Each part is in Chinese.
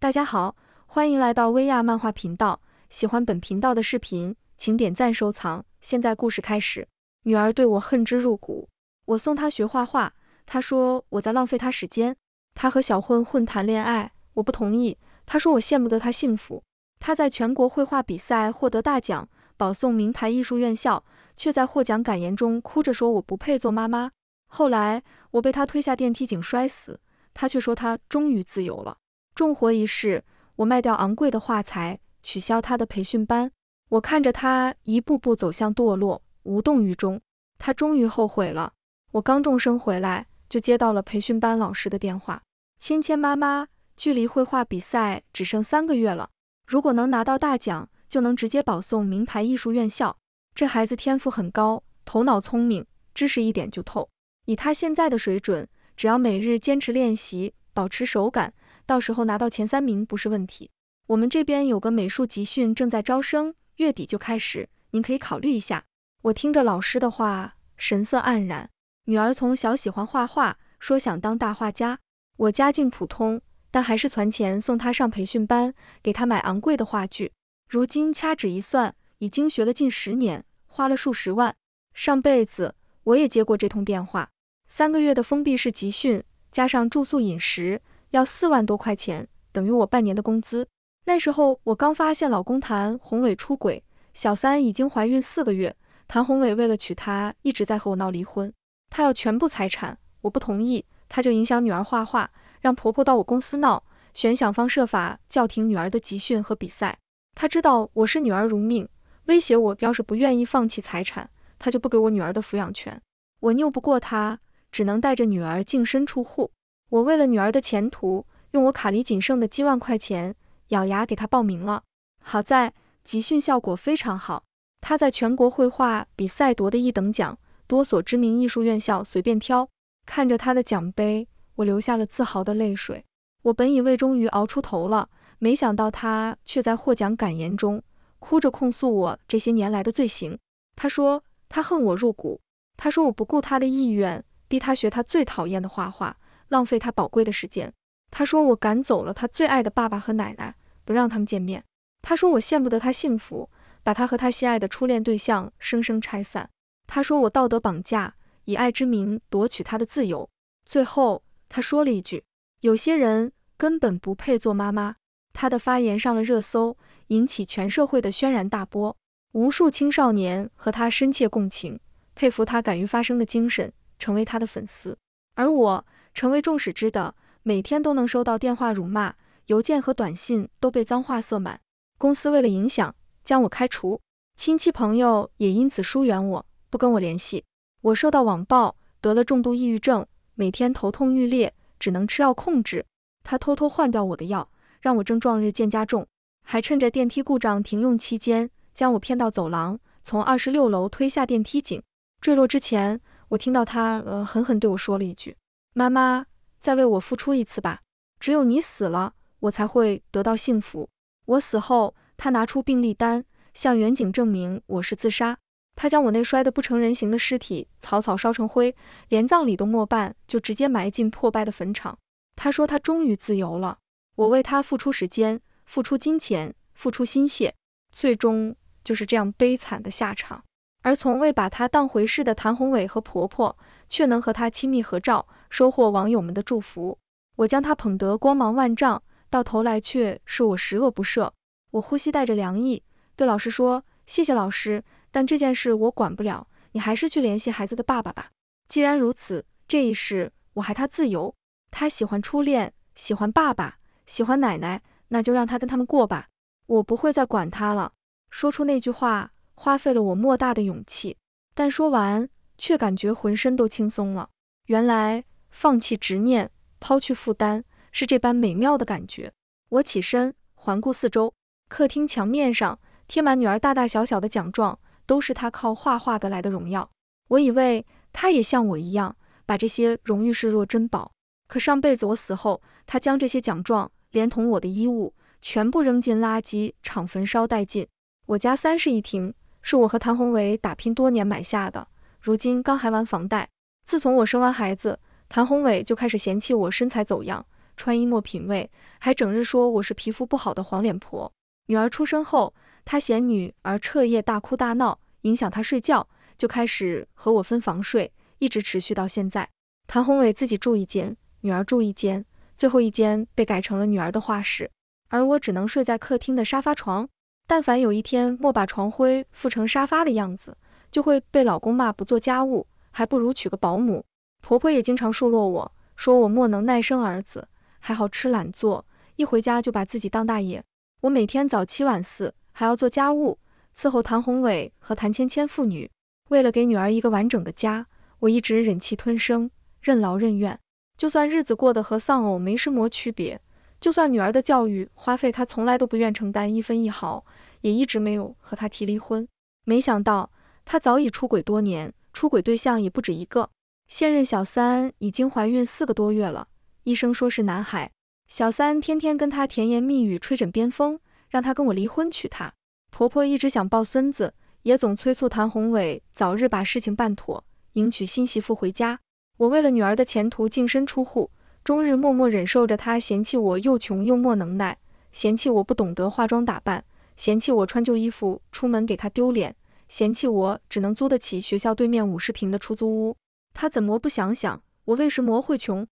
大家好，欢迎来到薇娅漫画频道。喜欢本频道的视频，请点赞收藏。现在故事开始。女儿对我恨之入骨，我送她学画画，她说我在浪费她时间。她和小混混谈恋爱，我不同意，她说我羡慕得她幸福。她在全国绘画比赛获得大奖，保送名牌艺术院校，却在获奖感言中哭着说我不配做妈妈。后来我被她推下电梯井摔死，她却说她终于自由了。重活一世，我卖掉昂贵的画材，取消他的培训班，我看着他一步步走向堕落，无动于衷。他终于后悔了。我刚重生回来，就接到了培训班老师的电话：“芊芊妈妈，距离绘画比赛只剩三个月了，如果能拿到大奖，就能直接保送名牌艺术院校。这孩子天赋很高，头脑聪明，知识一点就透。以他现在的水准，只要每日坚持练习，保持手感。”到时候拿到前三名不是问题，我们这边有个美术集训正在招生，月底就开始，您可以考虑一下。我听着老师的话，神色黯然。女儿从小喜欢画画，说想当大画家。我家境普通，但还是攒钱送她上培训班，给她买昂贵的画具。如今掐指一算，已经学了近十年，花了数十万。上辈子我也接过这通电话，三个月的封闭式集训，加上住宿饮食。要四万多块钱，等于我半年的工资。那时候我刚发现老公谭宏伟出轨，小三已经怀孕四个月。谭宏伟为了娶她，一直在和我闹离婚，他要全部财产，我不同意，他就影响女儿画画，让婆婆到我公司闹，想想方设法叫停女儿的集训和比赛。他知道我是女儿如命，威胁我要是不愿意放弃财产，他就不给我女儿的抚养权。我拗不过他，只能带着女儿净身出户。我为了女儿的前途，用我卡里仅剩的几万块钱，咬牙给她报名了。好在集训效果非常好，她在全国绘画比赛夺得一等奖，多所知名艺术院校随便挑。看着她的奖杯，我流下了自豪的泪水。我本以为终于熬出头了，没想到她却在获奖感言中哭着控诉我这些年来的罪行。她说她恨我入骨，她说我不顾她的意愿，逼她学她最讨厌的画画。浪费他宝贵的时间。他说我赶走了他最爱的爸爸和奶奶，不让他们见面。他说我羡慕得他幸福，把他和他心爱的初恋对象生生拆散。他说我道德绑架，以爱之名夺取他的自由。最后他说了一句：有些人根本不配做妈妈。他的发言上了热搜，引起全社会的轩然大波。无数青少年和他深切共情，佩服他敢于发声的精神，成为他的粉丝。而我。成为众矢之的，每天都能收到电话辱骂，邮件和短信都被脏话塞满。公司为了影响，将我开除，亲戚朋友也因此疏远我，不跟我联系。我受到网暴，得了重度抑郁症，每天头痛欲裂，只能吃药控制。他偷偷换掉我的药，让我症状日渐加重，还趁着电梯故障停用期间，将我骗到走廊，从二十六楼推下电梯井。坠落之前，我听到他狠狠对我说了一句。妈妈，再为我付出一次吧，只有你死了，我才会得到幸福。我死后，他拿出病历单，向远景证明我是自杀。他将我那摔得不成人形的尸体草草烧成灰，连葬礼都没办，就直接埋进破败的坟场。他说他终于自由了，我为他付出时间，付出金钱，付出心血，最终就是这样悲惨的下场。而从未把他当回事的谭宏伟和婆婆，却能和他亲密合照。收获网友们的祝福，我将他捧得光芒万丈，到头来却是我十恶不赦。我呼吸带着凉意，对老师说：“谢谢老师，但这件事我管不了，你还是去联系孩子的爸爸吧。既然如此，这一世我还他自由。他喜欢初恋，喜欢爸爸，喜欢奶奶，那就让他跟他们过吧。我不会再管他了。”说出那句话，花费了我莫大的勇气，但说完却感觉浑身都轻松了。原来。放弃执念，抛去负担，是这般美妙的感觉。我起身环顾四周，客厅墙面上贴满女儿大大小小的奖状，都是她靠画画得来的荣耀。我以为她也像我一样，把这些荣誉视若珍宝。可上辈子我死后，她将这些奖状连同我的衣物全部扔进垃圾场焚烧殆尽。我家三室一厅是我和谭宏伟打拼多年买下的，如今刚还完房贷。自从我生完孩子，谭宏伟就开始嫌弃我身材走样，穿衣没品味，还整日说我是皮肤不好的黄脸婆。女儿出生后，他嫌女儿彻夜大哭大闹，影响他睡觉，就开始和我分房睡，一直持续到现在。谭宏伟自己住一间，女儿住一间，最后一间被改成了女儿的画室，而我只能睡在客厅的沙发床。但凡有一天莫把床灰复成沙发的样子，就会被老公骂不做家务，还不如娶个保姆。婆婆也经常数落我，说我莫能耐生儿子，还好吃懒做，一回家就把自己当大爷。我每天早七晚四，还要做家务，伺候谭宏伟和谭芊芊父女。为了给女儿一个完整的家，我一直忍气吞声，任劳任怨。就算日子过得和丧偶没什么区别，就算女儿的教育花费她从来都不愿承担一分一毫，也一直没有和她提离婚。没想到她早已出轨多年，出轨对象也不止一个。现任小三已经怀孕四个多月了，医生说是男孩。小三天天跟他甜言蜜语，吹枕边风，让他跟我离婚娶她。婆婆一直想抱孙子，也总催促谭宏伟早日把事情办妥，迎娶新媳妇回家。我为了女儿的前途净身出户，终日默默忍受着她嫌弃我又穷又没能耐，嫌弃我不懂得化妆打扮，嫌弃我穿旧衣服出门给她丢脸，嫌弃我只能租得起学校对面五十平的出租屋。他怎么不想想，我为什么会穷，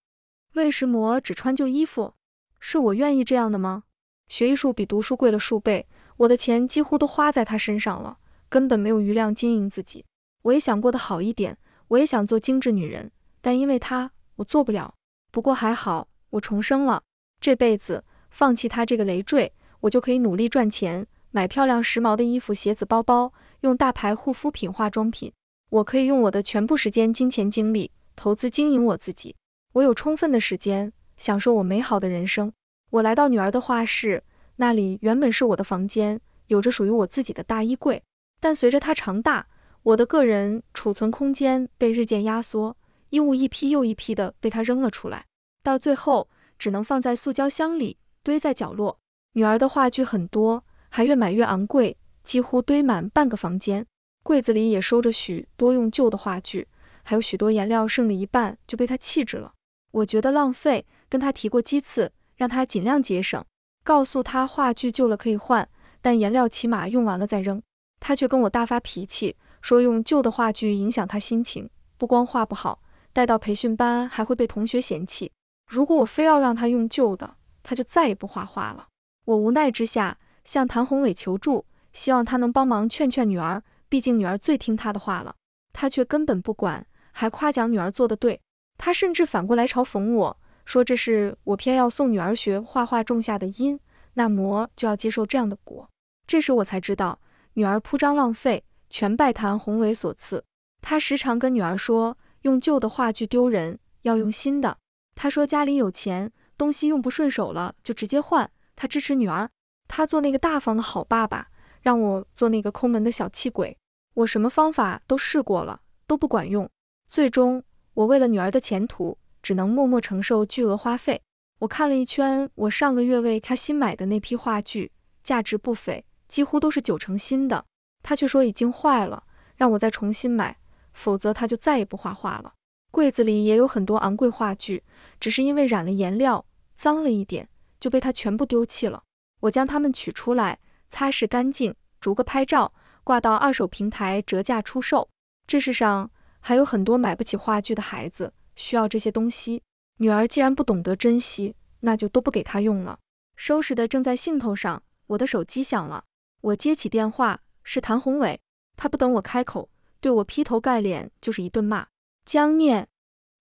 为什么只穿旧衣服，是我愿意这样的吗？学艺术比读书贵了数倍，我的钱几乎都花在他身上了，根本没有余量经营自己。我也想过的好一点，我也想做精致女人，但因为他，我做不了。不过还好，我重生了，这辈子放弃他这个累赘，我就可以努力赚钱，买漂亮时髦的衣服、鞋子、包包，用大牌护肤品、化妆品。我可以用我的全部时间、金钱、精力投资经营我自己，我有充分的时间享受我美好的人生。我来到女儿的画室，那里原本是我的房间，有着属于我自己的大衣柜，但随着她长大，我的个人储存空间被日渐压缩，衣物一批又一批的被她扔了出来，到最后只能放在塑胶箱里，堆在角落。女儿的话剧很多，还越买越昂贵，几乎堆满半个房间。柜子里也收着许多用旧的画具，还有许多颜料剩了一半就被他弃置了。我觉得浪费，跟他提过几次，让他尽量节省，告诉他画具旧了可以换，但颜料起码用完了再扔。他却跟我大发脾气，说用旧的画具影响他心情，不光画不好，带到培训班还会被同学嫌弃。如果我非要让他用旧的，他就再也不画画了。我无奈之下向谭宏伟求助，希望他能帮忙劝劝女儿。毕竟女儿最听他的话了，他却根本不管，还夸奖女儿做的对。他甚至反过来嘲讽我说，这是我偏要送女儿学画画种下的因，那魔就要接受这样的果。这时我才知道，女儿铺张浪费全拜谭宏伟所赐。他时常跟女儿说，用旧的话具丢人，要用新的。他说家里有钱，东西用不顺手了就直接换。他支持女儿，他做那个大方的好爸爸。让我做那个抠门的小气鬼，我什么方法都试过了，都不管用。最终，我为了女儿的前途，只能默默承受巨额花费。我看了一圈，我上个月为她新买的那批画具，价值不菲，几乎都是九成新的，他却说已经坏了，让我再重新买，否则他就再也不画画了。柜子里也有很多昂贵画具，只是因为染了颜料，脏了一点，就被他全部丢弃了。我将它们取出来。擦拭干净，逐个拍照，挂到二手平台折价出售。这世上还有很多买不起话剧的孩子，需要这些东西。女儿既然不懂得珍惜，那就都不给她用了。收拾的正在兴头上，我的手机响了，我接起电话，是谭宏伟，他不等我开口，对我劈头盖脸就是一顿骂。江念，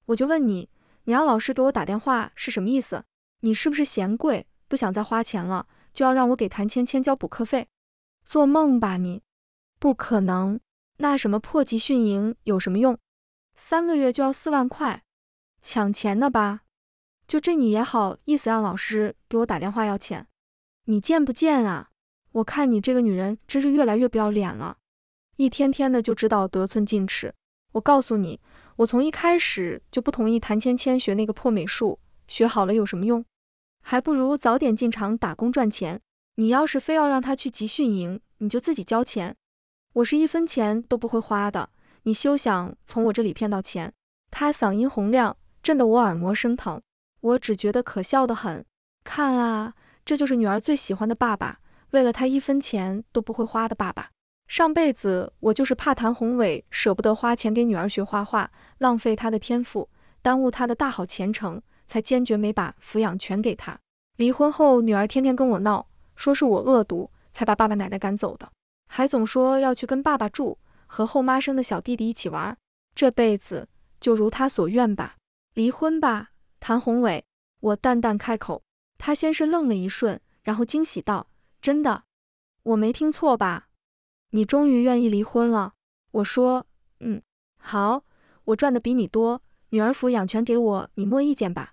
我就问你，你让老师给我打电话是什么意思？你是不是嫌贵，不想再花钱了？就要让我给谭芊芊交补课费？做梦吧你！不可能！那什么破集训营有什么用？三个月就要四万块，抢钱的吧？就这你也好意思让老师给我打电话要钱？你贱不贱啊？我看你这个女人真是越来越不要脸了，一天天的就知道得寸进尺。我告诉你，我从一开始就不同意谭芊芊学那个破美术，学好了有什么用？还不如早点进厂打工赚钱。你要是非要让他去集训营，你就自己交钱。我是一分钱都不会花的，你休想从我这里骗到钱。他嗓音洪亮，震得我耳膜生疼。我只觉得可笑的很。看啊，这就是女儿最喜欢的爸爸，为了她一分钱都不会花的爸爸。上辈子我就是怕谭宏伟舍不得花钱给女儿学画画，浪费她的天赋，耽误她的大好前程。才坚决没把抚养权给他。离婚后，女儿天天跟我闹，说是我恶毒才把爸爸奶奶赶走的，还总说要去跟爸爸住，和后妈生的小弟弟一起玩。这辈子就如他所愿吧，离婚吧，谭宏伟。我淡淡开口，他先是愣了一瞬，然后惊喜道：“真的？我没听错吧？你终于愿意离婚了？”我说：“嗯，好，我赚的比你多，女儿抚养权给我，你没意见吧？”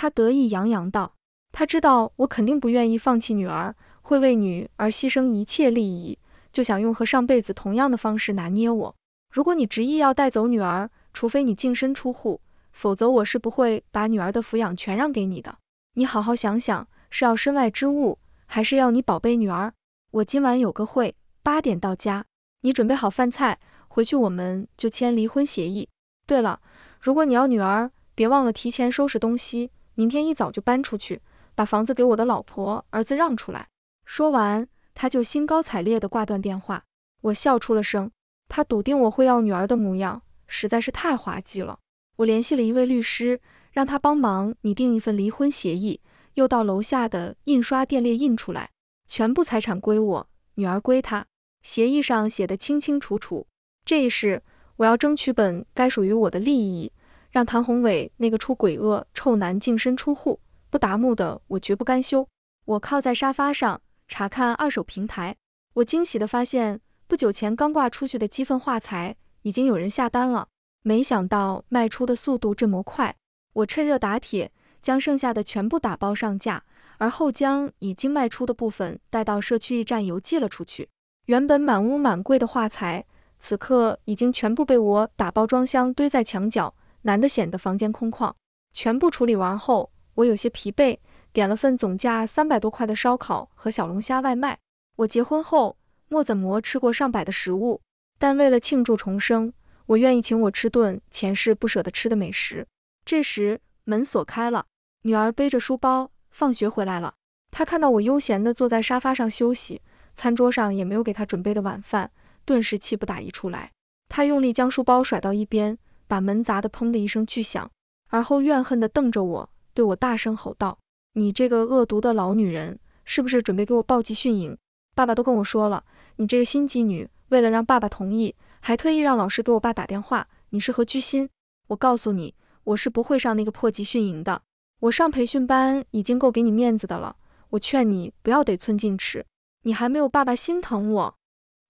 他得意洋洋道：“他知道我肯定不愿意放弃女儿，会为女儿牺牲一切利益，就想用和上辈子同样的方式拿捏我。如果你执意要带走女儿，除非你净身出户，否则我是不会把女儿的抚养权让给你的。你好好想想，是要身外之物，还是要你宝贝女儿？我今晚有个会，八点到家，你准备好饭菜，回去我们就签离婚协议。对了，如果你要女儿，别忘了提前收拾东西。”明天一早就搬出去，把房子给我的老婆、儿子让出来。说完，他就兴高采烈的挂断电话。我笑出了声，他笃定我会要女儿的模样实在是太滑稽了。我联系了一位律师，让他帮忙拟定一份离婚协议，又到楼下的印刷店列印出来，全部财产归我，女儿归他。协议上写的清清楚楚，这一世我要争取本该属于我的利益。让谭宏伟那个出轨恶臭男净身出户，不达目的我绝不甘休。我靠在沙发上查看二手平台，我惊喜的发现，不久前刚挂出去的积分画材已经有人下单了，没想到卖出的速度这么快。我趁热打铁，将剩下的全部打包上架，而后将已经卖出的部分带到社区驿站邮寄了出去。原本满屋满柜的画材，此刻已经全部被我打包装箱堆在墙角。男的显得房间空旷，全部处理完后，我有些疲惫，点了份总价三百多块的烧烤和小龙虾外卖。我结婚后，莫怎么吃过上百的食物，但为了庆祝重生，我愿意请我吃顿前世不舍得吃的美食。这时门锁开了，女儿背着书包放学回来了，她看到我悠闲地坐在沙发上休息，餐桌上也没有给她准备的晚饭，顿时气不打一处来，她用力将书包甩到一边。把门砸得砰的一声巨响，而后怨恨的瞪着我，对我大声吼道：“你这个恶毒的老女人，是不是准备给我报集训营？爸爸都跟我说了，你这个心机女，为了让爸爸同意，还特意让老师给我爸打电话，你是何居心？我告诉你，我是不会上那个破集训营的，我上培训班已经够给你面子的了，我劝你不要得寸进尺，你还没有爸爸心疼我，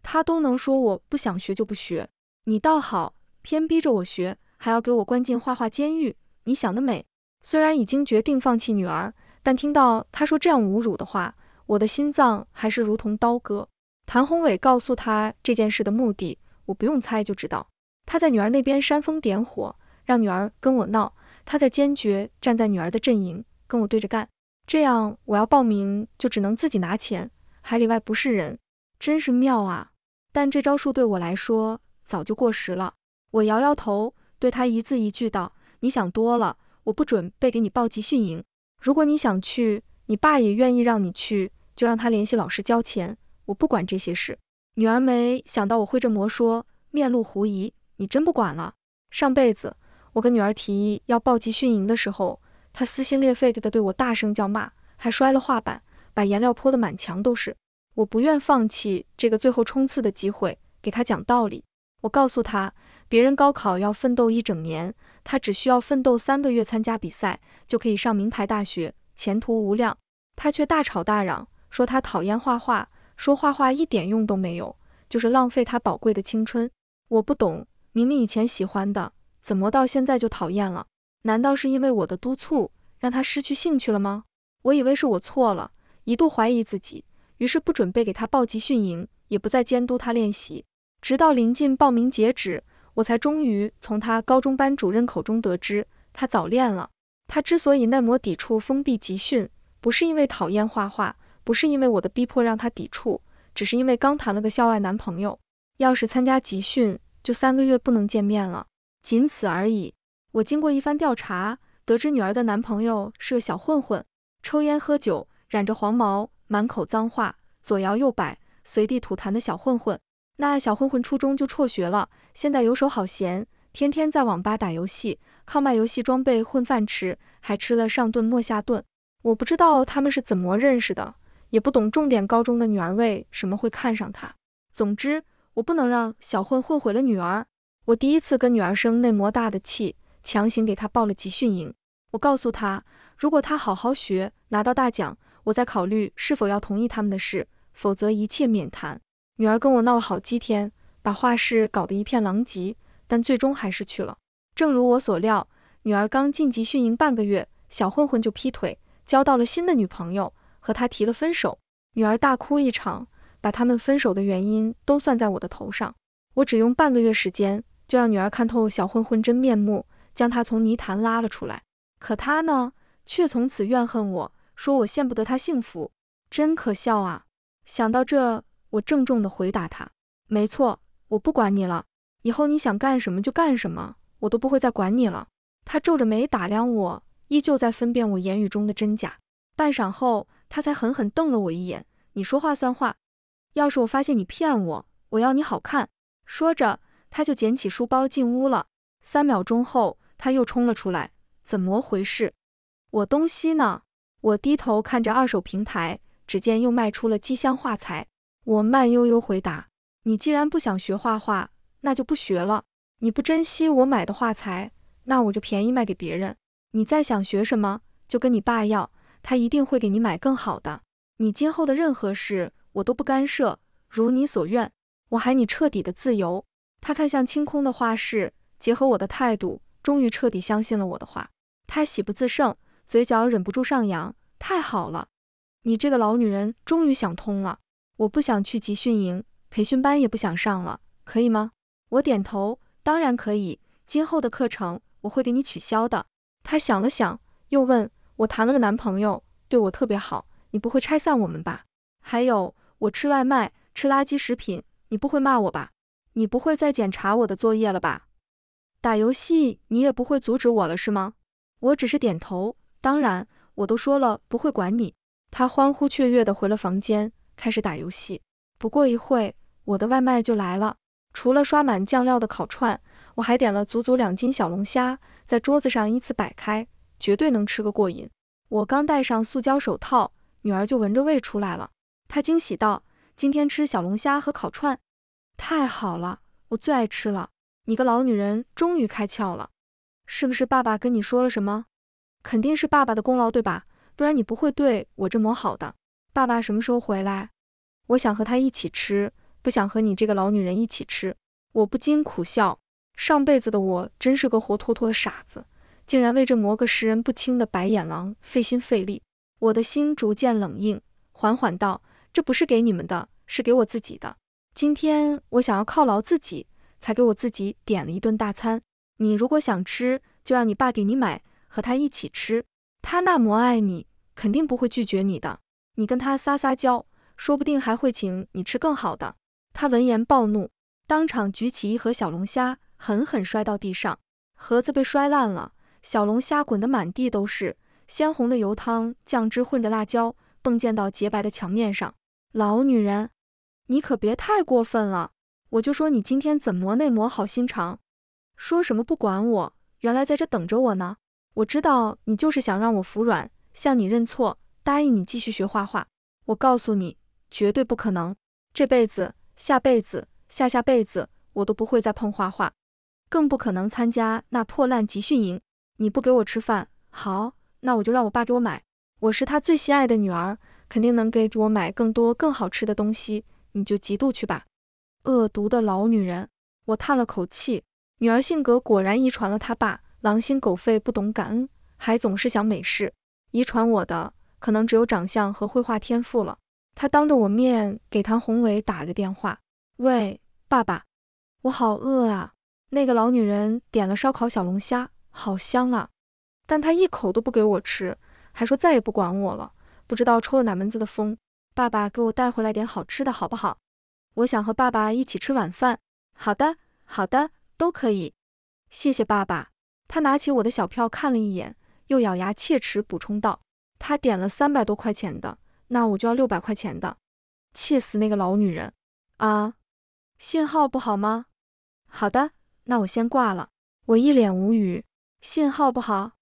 他都能说我不想学就不学，你倒好。”偏逼着我学，还要给我关进画画监狱，你想得美！虽然已经决定放弃女儿，但听到他说这样侮辱的话，我的心脏还是如同刀割。谭宏伟告诉他这件事的目的，我不用猜就知道，他在女儿那边煽风点火，让女儿跟我闹，他在坚决站在女儿的阵营，跟我对着干。这样我要报名就只能自己拿钱，还里外不是人，真是妙啊！但这招数对我来说早就过时了。我摇摇头，对他一字一句道：“你想多了，我不准备给你报集训营。如果你想去，你爸也愿意让你去，就让他联系老师交钱，我不管这些事。”女儿没想到我会这么说，面露狐疑：“你真不管了？”上辈子我跟女儿提议要报集训营的时候，她撕心裂肺的对我大声叫骂，还摔了画板，把颜料泼的满墙都是。我不愿放弃这个最后冲刺的机会，给她讲道理，我告诉她。别人高考要奋斗一整年，他只需要奋斗三个月参加比赛就可以上名牌大学，前途无量。他却大吵大嚷，说他讨厌画画，说画画一点用都没有，就是浪费他宝贵的青春。我不懂，明明以前喜欢的，怎么到现在就讨厌了？难道是因为我的督促让他失去兴趣了吗？我以为是我错了，一度怀疑自己，于是不准备给他报集训营，也不再监督他练习，直到临近报名截止。我才终于从他高中班主任口中得知，他早恋了。他之所以那么抵触封闭集训，不是因为讨厌画画，不是因为我的逼迫让他抵触，只是因为刚谈了个校外男朋友。要是参加集训，就三个月不能见面了，仅此而已。我经过一番调查，得知女儿的男朋友是个小混混，抽烟喝酒，染着黄毛，满口脏话，左摇右摆，随地吐痰的小混混。那小混混初中就辍学了，现在游手好闲，天天在网吧打游戏，靠卖游戏装备混饭吃，还吃了上顿没下顿。我不知道他们是怎么认识的，也不懂重点高中的女儿为什么会看上他。总之，我不能让小混混毁了女儿。我第一次跟女儿生那么大的气，强行给她报了集训营。我告诉她，如果她好好学，拿到大奖，我再考虑是否要同意他们的事，否则一切免谈。女儿跟我闹了好几天，把画室搞得一片狼藉，但最终还是去了。正如我所料，女儿刚晋级训营半个月，小混混就劈腿，交到了新的女朋友，和他提了分手。女儿大哭一场，把他们分手的原因都算在我的头上。我只用半个月时间，就让女儿看透小混混真面目，将他从泥潭拉了出来。可他呢，却从此怨恨我，说我羡不得他幸福，真可笑啊！想到这。我郑重的回答他，没错，我不管你了，以后你想干什么就干什么，我都不会再管你了。他皱着眉打量我，依旧在分辨我言语中的真假。半晌后，他才狠狠瞪了我一眼，你说话算话，要是我发现你骗我，我要你好看。说着，他就捡起书包进屋了。三秒钟后，他又冲了出来，怎么回事？我东西呢？我低头看着二手平台，只见又卖出了机箱画材。我慢悠悠回答，你既然不想学画画，那就不学了。你不珍惜我买的画材，那我就便宜卖给别人。你再想学什么，就跟你爸要，他一定会给你买更好的。你今后的任何事，我都不干涉，如你所愿，我还你彻底的自由。他看向清空的画室，结合我的态度，终于彻底相信了我的话。他喜不自胜，嘴角忍不住上扬。太好了，你这个老女人终于想通了。我不想去集训营，培训班也不想上了，可以吗？我点头，当然可以，今后的课程我会给你取消的。他想了想，又问我谈了个男朋友，对我特别好，你不会拆散我们吧？还有，我吃外卖，吃垃圾食品，你不会骂我吧？你不会再检查我的作业了吧？打游戏你也不会阻止我了是吗？我只是点头，当然，我都说了不会管你。他欢呼雀跃地回了房间。开始打游戏，不过一会，我的外卖就来了。除了刷满酱料的烤串，我还点了足足两斤小龙虾，在桌子上依次摆开，绝对能吃个过瘾。我刚戴上塑胶手套，女儿就闻着味出来了。她惊喜道：“今天吃小龙虾和烤串，太好了，我最爱吃了。”你个老女人，终于开窍了，是不是爸爸跟你说了什么？肯定是爸爸的功劳，对吧？不然你不会对我这么好的。爸爸什么时候回来？我想和他一起吃，不想和你这个老女人一起吃。我不禁苦笑，上辈子的我真是个活脱脱的傻子，竟然为这磨个识人不清的白眼狼费心费力。我的心逐渐冷硬，缓缓道：“这不是给你们的，是给我自己的。今天我想要犒劳自己，才给我自己点了一顿大餐。你如果想吃，就让你爸给你买，和他一起吃。他那么爱你，肯定不会拒绝你的。”你跟他撒撒娇，说不定还会请你吃更好的。他闻言暴怒，当场举起一盒小龙虾，狠狠摔到地上，盒子被摔烂了，小龙虾滚得满地都是，鲜红的油汤、酱汁混着辣椒，迸溅到洁白的墙面上。老女人，你可别太过分了，我就说你今天怎么那模好心肠，说什么不管我，原来在这等着我呢。我知道你就是想让我服软，向你认错。答应你继续学画画，我告诉你，绝对不可能，这辈子、下辈子、下下辈子，我都不会再碰画画，更不可能参加那破烂集训营。你不给我吃饭，好，那我就让我爸给我买，我是他最心爱的女儿，肯定能给我买更多更好吃的东西。你就嫉妒去吧，恶毒的老女人。我叹了口气，女儿性格果然遗传了她爸，狼心狗肺，不懂感恩，还总是想美事，遗传我的。可能只有长相和绘画天赋了。他当着我面给谭宏伟打了个电话。喂，爸爸，我好饿啊！那个老女人点了烧烤小龙虾，好香啊！但她一口都不给我吃，还说再也不管我了。不知道抽了哪门子的风。爸爸给我带回来点好吃的好不好？我想和爸爸一起吃晚饭。好的，好的，都可以。谢谢爸爸。他拿起我的小票看了一眼，又咬牙切齿补充道。他点了三百多块钱的，那我就要六百块钱的，气死那个老女人啊！信号不好吗？好的，那我先挂了。我一脸无语，信号不好？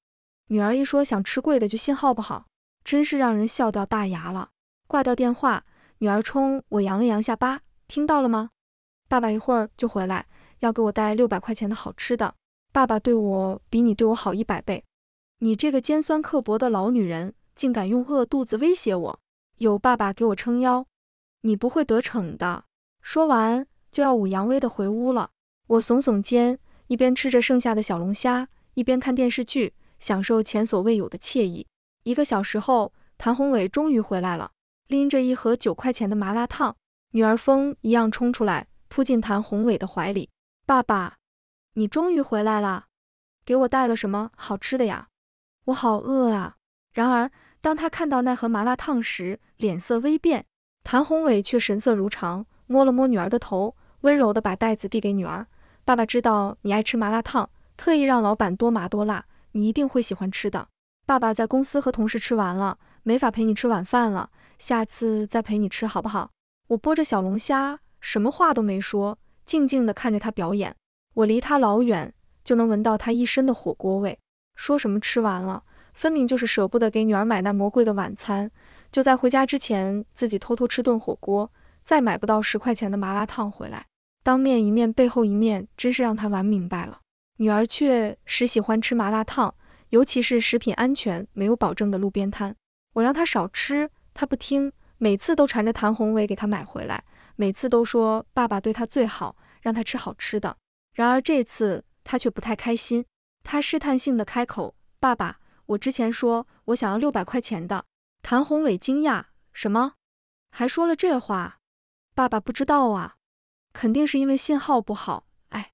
女儿一说想吃贵的就信号不好，真是让人笑掉大牙了。挂掉电话，女儿冲我扬了扬下巴，听到了吗？爸爸一会儿就回来，要给我带六百块钱的好吃的。爸爸对我比你对我好一百倍，你这个尖酸刻薄的老女人！竟敢用饿肚子威胁我！有爸爸给我撑腰，你不会得逞的！说完，就要武扬威的回屋了。我耸耸肩，一边吃着剩下的小龙虾，一边看电视剧，享受前所未有的惬意。一个小时后，谭宏伟终于回来了，拎着一盒九块钱的麻辣烫。女儿风一样冲出来，扑进谭宏伟的怀里：“爸爸，你终于回来了！给我带了什么好吃的呀？我好饿啊！”然而。当他看到那盒麻辣烫时，脸色微变，谭宏伟却神色如常，摸了摸女儿的头，温柔的把袋子递给女儿。爸爸知道你爱吃麻辣烫，特意让老板多麻多辣，你一定会喜欢吃的。爸爸在公司和同事吃完了，没法陪你吃晚饭了，下次再陪你吃好不好？我剥着小龙虾，什么话都没说，静静地看着他表演。我离他老远，就能闻到他一身的火锅味。说什么吃完了？分明就是舍不得给女儿买那魔贵的晚餐，就在回家之前自己偷偷吃顿火锅，再买不到十块钱的麻辣烫回来。当面一面，背后一面，真是让他玩明白了。女儿确实喜欢吃麻辣烫，尤其是食品安全没有保证的路边摊。我让她少吃，她不听，每次都缠着谭宏伟给她买回来，每次都说爸爸对她最好，让她吃好吃的。然而这次她却不太开心，她试探性的开口，爸爸。我之前说我想要六百块钱的，谭宏伟惊讶，什么？还说了这话？爸爸不知道啊，肯定是因为信号不好。哎，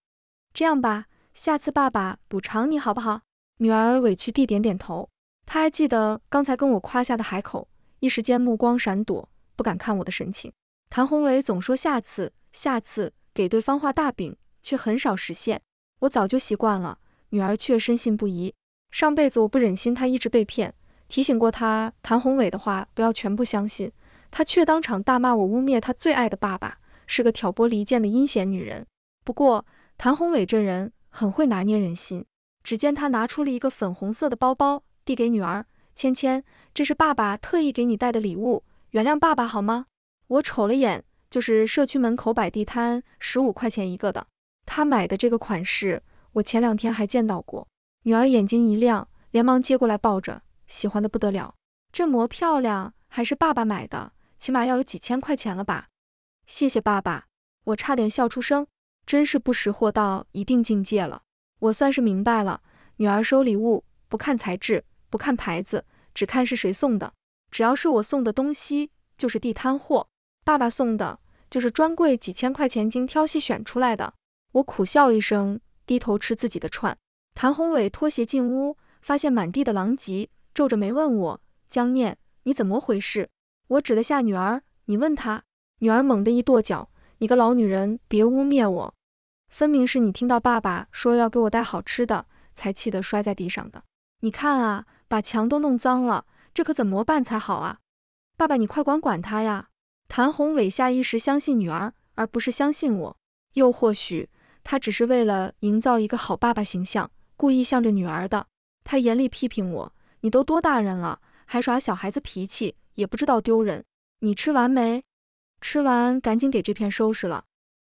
这样吧，下次爸爸补偿你好不好？女儿委屈地点点头，她还记得刚才跟我夸下的海口，一时间目光闪躲，不敢看我的神情。谭宏伟总说下次，下次给对方画大饼，却很少实现，我早就习惯了，女儿却深信不疑。上辈子我不忍心他一直被骗，提醒过他谭宏伟的话不要全部相信，他却当场大骂我污蔑他最爱的爸爸是个挑拨离间的阴险女人。不过谭宏伟这人很会拿捏人心，只见他拿出了一个粉红色的包包递给女儿芊芊，这是爸爸特意给你带的礼物，原谅爸爸好吗？我瞅了眼，就是社区门口摆地摊十五块钱一个的，他买的这个款式，我前两天还见到过。女儿眼睛一亮，连忙接过来抱着，喜欢的不得了。这膜漂亮，还是爸爸买的，起码要有几千块钱了吧？谢谢爸爸，我差点笑出声，真是不识货到一定境界了。我算是明白了，女儿收礼物不看材质，不看牌子，只看是谁送的，只要是我送的东西就是地摊货，爸爸送的就是专柜几千块钱精挑细选出来的。我苦笑一声，低头吃自己的串。谭宏伟脱鞋进屋，发现满地的狼藉，皱着眉问我：“江念，你怎么回事？”我指了下女儿，你问他。女儿猛地一跺脚：“你个老女人，别污蔑我！分明是你听到爸爸说要给我带好吃的，才气得摔在地上的。你看啊，把墙都弄脏了，这可怎么办才好啊？爸爸，你快管管他呀！”谭宏伟下意识相信女儿，而不是相信我。又或许，他只是为了营造一个好爸爸形象。故意向着女儿的，他严厉批评我，你都多大人了，还耍小孩子脾气，也不知道丢人。你吃完没？吃完赶紧给这片收拾了，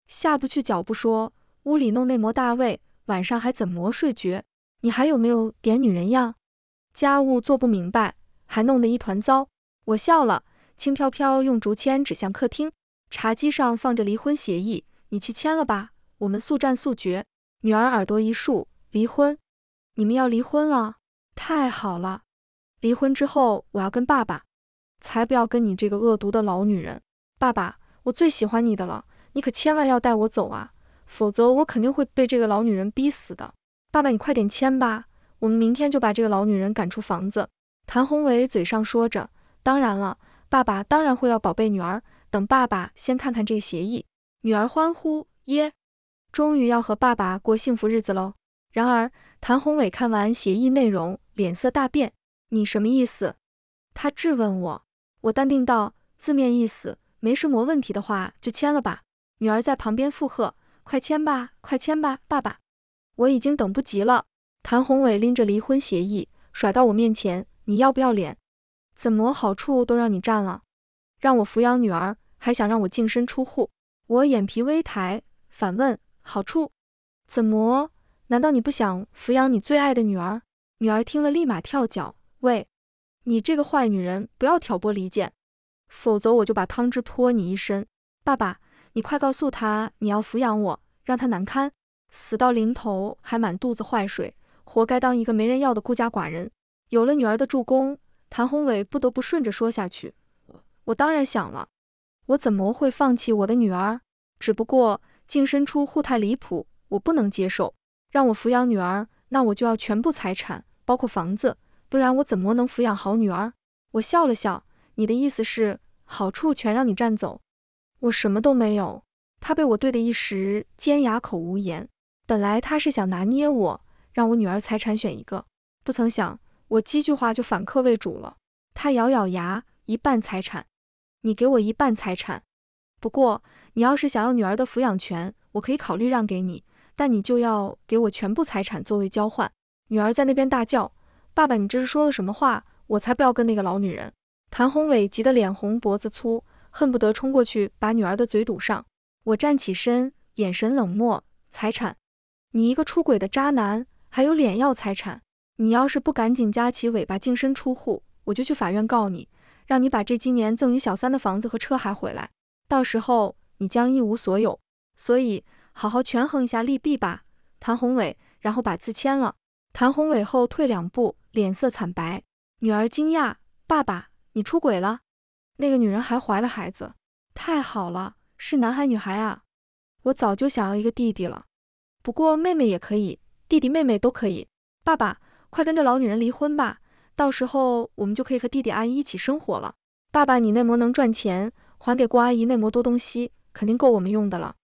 下不去脚不说，屋里弄那模大味，晚上还怎么睡觉？你还有没有点女人样？家务做不明白，还弄得一团糟。我笑了，轻飘飘用竹签指向客厅，茶几上放着离婚协议，你去签了吧，我们速战速决。女儿耳朵一竖。离婚，你们要离婚了，太好了！离婚之后，我要跟爸爸，才不要跟你这个恶毒的老女人！爸爸，我最喜欢你的了，你可千万要带我走啊，否则我肯定会被这个老女人逼死的！爸爸，你快点签吧，我们明天就把这个老女人赶出房子。谭宏伟嘴上说着，当然了，爸爸当然会要宝贝女儿，等爸爸先看看这个协议。女儿欢呼，耶，终于要和爸爸过幸福日子喽！然而，谭宏伟看完协议内容，脸色大变。你什么意思？他质问我。我淡定道，字面意思，没什么问题的话，就签了吧。女儿在旁边附和，快签吧，快签吧，爸爸，我已经等不及了。谭宏伟拎着离婚协议，甩到我面前，你要不要脸？怎么好处都让你占了？让我抚养女儿，还想让我净身出户？我眼皮微抬，反问，好处？怎么？难道你不想抚养你最爱的女儿？女儿听了立马跳脚，喂，你这个坏女人，不要挑拨离间，否则我就把汤汁泼你一身。爸爸，你快告诉他你要抚养我，让他难堪，死到临头还满肚子坏水，活该当一个没人要的孤家寡人。有了女儿的助攻，谭宏伟不得不顺着说下去，我当然想了，我怎么会放弃我的女儿？只不过净身出户太离谱，我不能接受。让我抚养女儿，那我就要全部财产，包括房子，不然我怎么能抚养好女儿？我笑了笑，你的意思是好处全让你占走？我什么都没有。他被我怼的一时间哑口无言。本来他是想拿捏我，让我女儿财产选一个，不曾想我几句话就反客为主了。他咬咬牙，一半财产，你给我一半财产。不过你要是想要女儿的抚养权，我可以考虑让给你。但你就要给我全部财产作为交换！女儿在那边大叫：“爸爸，你这是说的什么话？我才不要跟那个老女人！”谭宏伟急得脸红脖子粗，恨不得冲过去把女儿的嘴堵上。我站起身，眼神冷漠：“财产？你一个出轨的渣男，还有脸要财产？你要是不赶紧夹起尾巴净身出户，我就去法院告你，让你把这几年赠与小三的房子和车还回来。到时候你将一无所有。所以。”好好权衡一下利弊吧，谭宏伟。然后把字签了。谭宏伟后退两步，脸色惨白。女儿惊讶：爸爸，你出轨了？那个女人还怀了孩子？太好了，是男孩女孩啊？我早就想要一个弟弟了，不过妹妹也可以，弟弟妹妹都可以。爸爸，快跟这老女人离婚吧，到时候我们就可以和弟弟阿姨一起生活了。爸爸，你那模能赚钱，还给顾阿姨那膜多东西，肯定够我们用的了。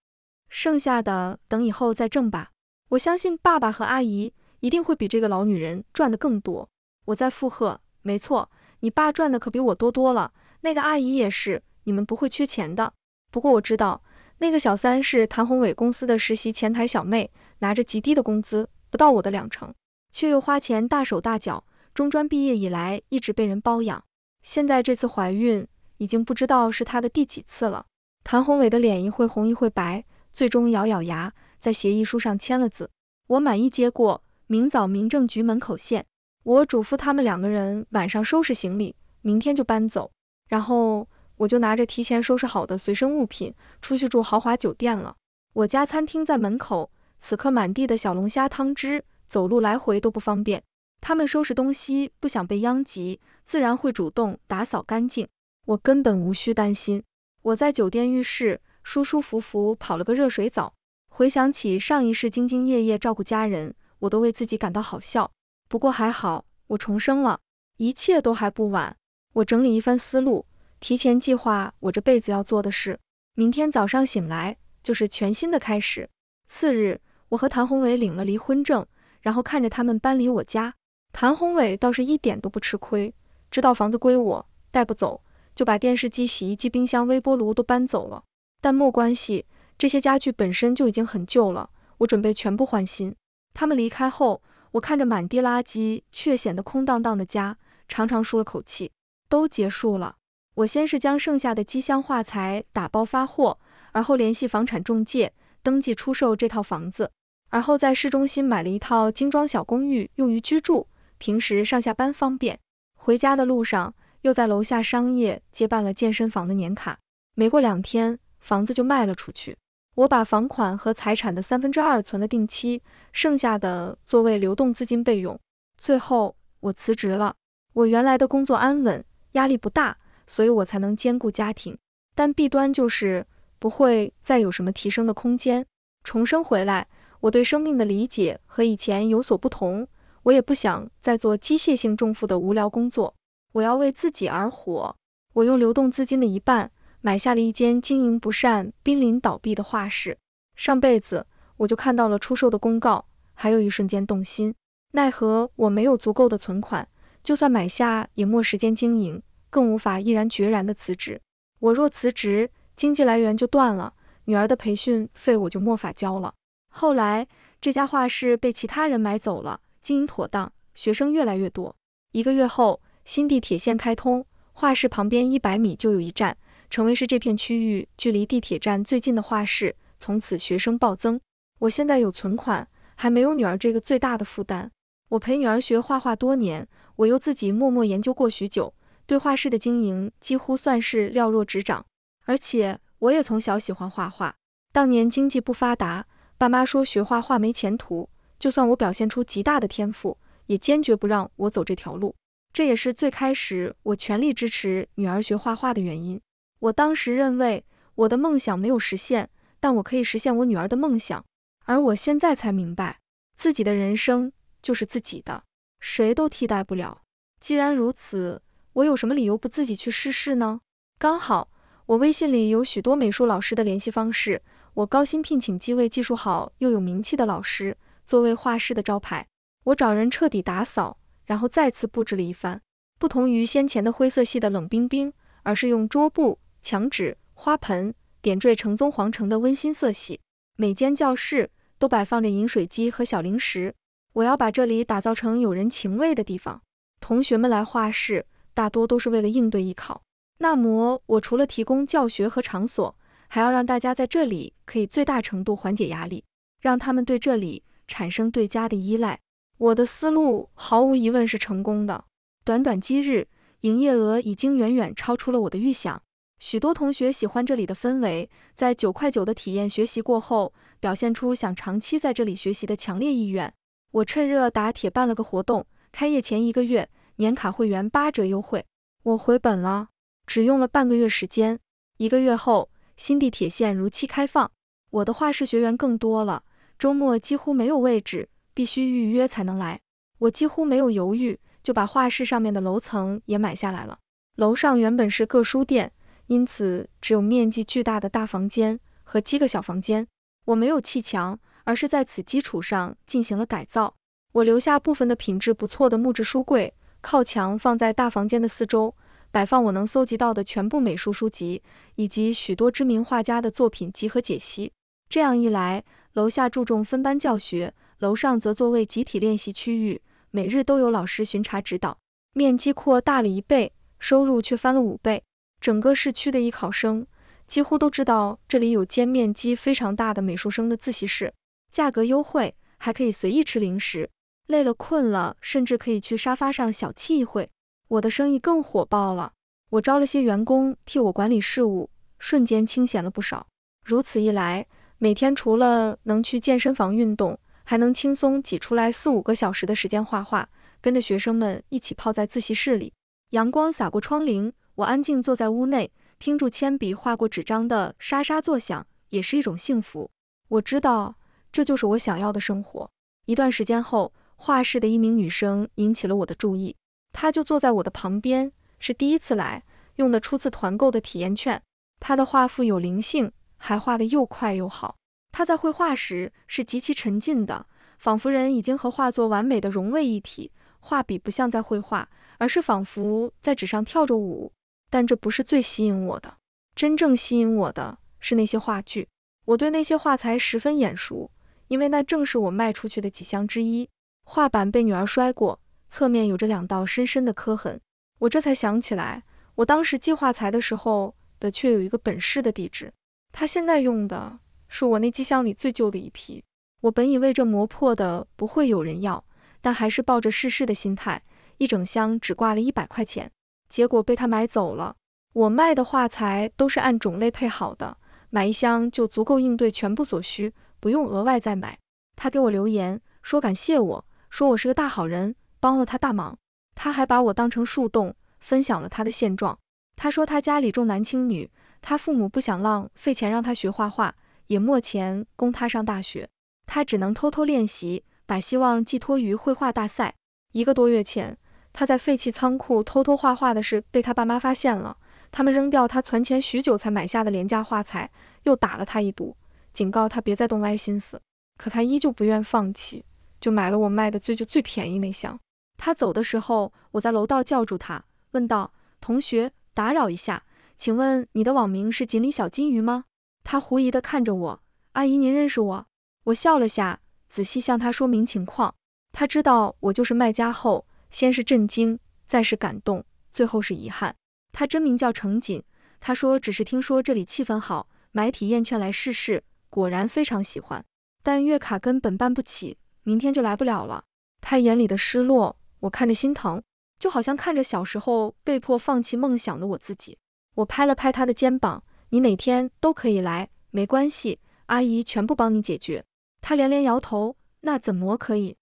剩下的等以后再挣吧，我相信爸爸和阿姨一定会比这个老女人赚的更多。我在附和，没错，你爸赚的可比我多多了，那个阿姨也是，你们不会缺钱的。不过我知道，那个小三是谭宏伟公司的实习前台小妹，拿着极低的工资，不到我的两成，却又花钱大手大脚，中专毕业以来一直被人包养，现在这次怀孕已经不知道是她的第几次了。谭宏伟的脸一会红一会白。最终咬咬牙，在协议书上签了字，我满意接过。明早民政局门口现。我嘱咐他们两个人晚上收拾行李，明天就搬走。然后我就拿着提前收拾好的随身物品，出去住豪华酒店了。我家餐厅在门口，此刻满地的小龙虾汤汁，走路来回都不方便。他们收拾东西不想被殃及，自然会主动打扫干净，我根本无需担心。我在酒店浴室。舒舒服服跑了个热水澡，回想起上一世兢兢业业照顾家人，我都为自己感到好笑。不过还好，我重生了，一切都还不晚。我整理一番思路，提前计划我这辈子要做的事。明天早上醒来就是全新的开始。次日，我和谭宏伟领了离婚证，然后看着他们搬离我家。谭宏伟倒是一点都不吃亏，知道房子归我带不走，就把电视机、洗衣机、冰箱、微波炉都搬走了。但没关系，这些家具本身就已经很旧了，我准备全部换新。他们离开后，我看着满地垃圾却显得空荡荡的家，长长舒了口气，都结束了。我先是将剩下的机箱、画材打包发货，而后联系房产中介登记出售这套房子，而后在市中心买了一套精装小公寓用于居住，平时上下班方便。回家的路上，又在楼下商业接办了健身房的年卡。没过两天。房子就卖了出去，我把房款和财产的三分之二存了定期，剩下的作为流动资金备用。最后我辞职了，我原来的工作安稳，压力不大，所以我才能兼顾家庭。但弊端就是不会再有什么提升的空间。重生回来，我对生命的理解和以前有所不同，我也不想再做机械性重复的无聊工作，我要为自己而活。我用流动资金的一半。买下了一间经营不善、濒临倒闭的画室。上辈子我就看到了出售的公告，还有一瞬间动心，奈何我没有足够的存款，就算买下也没时间经营，更无法毅然决然的辞职。我若辞职，经济来源就断了，女儿的培训费我就没法交了。后来这家画室被其他人买走了，经营妥当，学生越来越多。一个月后，新地铁线开通，画室旁边一百米就有一站。成为是这片区域距离地铁站最近的画室，从此学生暴增。我现在有存款，还没有女儿这个最大的负担。我陪女儿学画画多年，我又自己默默研究过许久，对画室的经营几乎算是了若指掌。而且我也从小喜欢画画，当年经济不发达，爸妈说学画画没前途，就算我表现出极大的天赋，也坚决不让我走这条路。这也是最开始我全力支持女儿学画画的原因。我当时认为我的梦想没有实现，但我可以实现我女儿的梦想。而我现在才明白，自己的人生就是自己的，谁都替代不了。既然如此，我有什么理由不自己去试试呢？刚好我微信里有许多美术老师的联系方式，我高薪聘请几位技术好又有名气的老师作为画室的招牌。我找人彻底打扫，然后再次布置了一番，不同于先前的灰色系的冷冰冰，而是用桌布。墙纸、花盆点缀成棕黄橙的温馨色系，每间教室都摆放着饮水机和小零食。我要把这里打造成有人情味的地方。同学们来画室大多都是为了应对艺考，那么我除了提供教学和场所，还要让大家在这里可以最大程度缓解压力，让他们对这里产生对家的依赖。我的思路毫无疑问是成功的，短短几日，营业额已经远远超出了我的预想。许多同学喜欢这里的氛围，在九块九的体验学习过后，表现出想长期在这里学习的强烈意愿。我趁热打铁办了个活动，开业前一个月，年卡会员八折优惠，我回本了，只用了半个月时间。一个月后，新地铁线如期开放，我的画室学员更多了，周末几乎没有位置，必须预约才能来。我几乎没有犹豫，就把画室上面的楼层也买下来了。楼上原本是各书店。因此，只有面积巨大的大房间和七个小房间。我没有砌墙，而是在此基础上进行了改造。我留下部分的品质不错的木质书柜，靠墙放在大房间的四周，摆放我能搜集到的全部美术书籍，以及许多知名画家的作品集合解析。这样一来，楼下注重分班教学，楼上则作为集体练习区域，每日都有老师巡查指导。面积扩大了一倍，收入却翻了五倍。整个市区的艺考生几乎都知道这里有间面积非常大的美术生的自习室，价格优惠，还可以随意吃零食，累了困了，甚至可以去沙发上小憩一会。我的生意更火爆了，我招了些员工替我管理事务，瞬间清闲了不少。如此一来，每天除了能去健身房运动，还能轻松挤出来四五个小时的时间画画，跟着学生们一起泡在自习室里，阳光洒过窗棂。我安静坐在屋内，听住铅笔划过纸张的沙沙作响，也是一种幸福。我知道，这就是我想要的生活。一段时间后，画室的一名女生引起了我的注意，她就坐在我的旁边，是第一次来，用的初次团购的体验券。她的画富有灵性，还画的又快又好。她在绘画时是极其沉浸的，仿佛人已经和画作完美的融为一体，画笔不像在绘画，而是仿佛在纸上跳着舞。但这不是最吸引我的，真正吸引我的是那些话剧，我对那些画材十分眼熟，因为那正是我卖出去的几箱之一。画板被女儿摔过，侧面有着两道深深的磕痕。我这才想起来，我当时寄画材的时候的却有一个本市的地址，他现在用的是我那机箱里最旧的一批。我本以为这磨破的不会有人要，但还是抱着试试的心态，一整箱只挂了一百块钱。结果被他买走了。我卖的画材都是按种类配好的，买一箱就足够应对全部所需，不用额外再买。他给我留言说感谢我，说我是个大好人，帮了他大忙。他还把我当成树洞，分享了他的现状。他说他家里重男轻女，他父母不想浪费钱让他学画画，也没钱供他上大学，他只能偷偷练习，把希望寄托于绘画大赛。一个多月前。他在废弃仓库偷偷画画的事被他爸妈发现了，他们扔掉他存钱许久才买下的廉价画材，又打了他一赌，警告他别再动歪心思。可他依旧不愿放弃，就买了我卖的最就最便宜那箱。他走的时候，我在楼道叫住他，问道：“同学，打扰一下，请问你的网名是锦鲤小金鱼吗？”他狐疑的看着我，阿姨您认识我？我笑了下，仔细向他说明情况。他知道我就是卖家后。先是震惊，再是感动，最后是遗憾。他真名叫程锦，他说只是听说这里气氛好，买体验券来试试，果然非常喜欢，但月卡根本办不起，明天就来不了了。他眼里的失落，我看着心疼，就好像看着小时候被迫放弃梦想的我自己。我拍了拍他的肩膀，你哪天都可以来，没关系，阿姨全部帮你解决。他连连摇头，那怎么可以？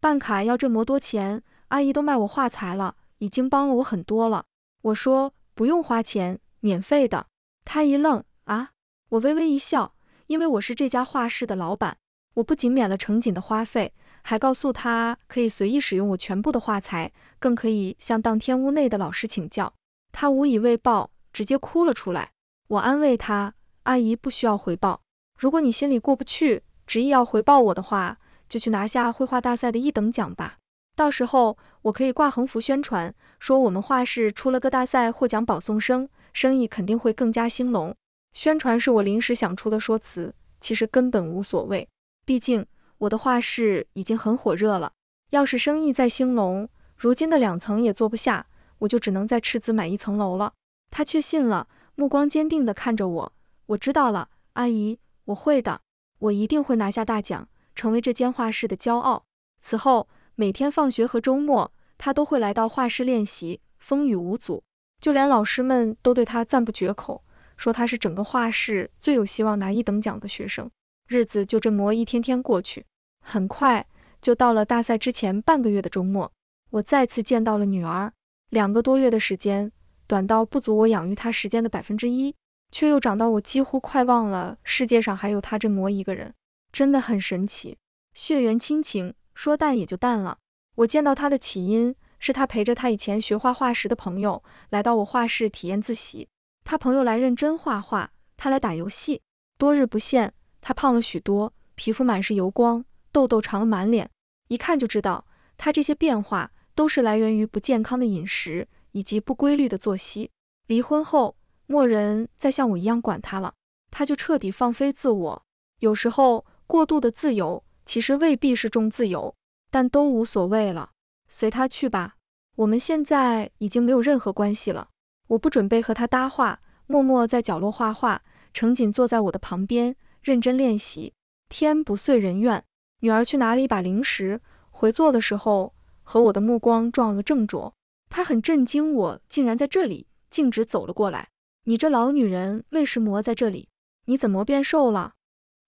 办卡要这么多钱？阿姨都卖我画材了，已经帮了我很多了。我说不用花钱，免费的。她一愣，啊？我微微一笑，因为我是这家画室的老板，我不仅免了程锦的花费，还告诉他可以随意使用我全部的画材，更可以向当天屋内的老师请教。他无以为报，直接哭了出来。我安慰他，阿姨不需要回报，如果你心里过不去，执意要回报我的话，就去拿下绘画大赛的一等奖吧。到时候我可以挂横幅宣传，说我们画室出了个大赛获奖保送生，生意肯定会更加兴隆。宣传是我临时想出的说辞，其实根本无所谓，毕竟我的画室已经很火热了。要是生意再兴隆，如今的两层也坐不下，我就只能再斥资买一层楼了。他却信了，目光坚定地看着我，我知道了，阿姨，我会的，我一定会拿下大奖，成为这间画室的骄傲。此后。每天放学和周末，他都会来到画室练习，风雨无阻。就连老师们都对他赞不绝口，说他是整个画室最有希望拿一等奖的学生。日子就这么一天天过去，很快就到了大赛之前半个月的周末，我再次见到了女儿。两个多月的时间，短到不足我养育她时间的百分之一，却又长到我几乎快忘了世界上还有她这模一个人，真的很神奇。血缘亲情。说淡也就淡了。我见到他的起因是他陪着他以前学画画时的朋友来到我画室体验自习。他朋友来认真画画，他来打游戏。多日不见，他胖了许多，皮肤满是油光，痘痘长了满脸，一看就知道他这些变化都是来源于不健康的饮食以及不规律的作息。离婚后，莫人再像我一样管他了，他就彻底放飞自我。有时候过度的自由。其实未必是重自由，但都无所谓了，随他去吧。我们现在已经没有任何关系了，我不准备和他搭话，默默在角落画画。程锦坐在我的旁边，认真练习。天不遂人愿，女儿去拿了一把零食，回坐的时候和我的目光撞了个正着，他很震惊我竟然在这里，径直走了过来。你这老女人为什么在这里？你怎么变瘦了？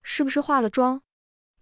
是不是化了妆？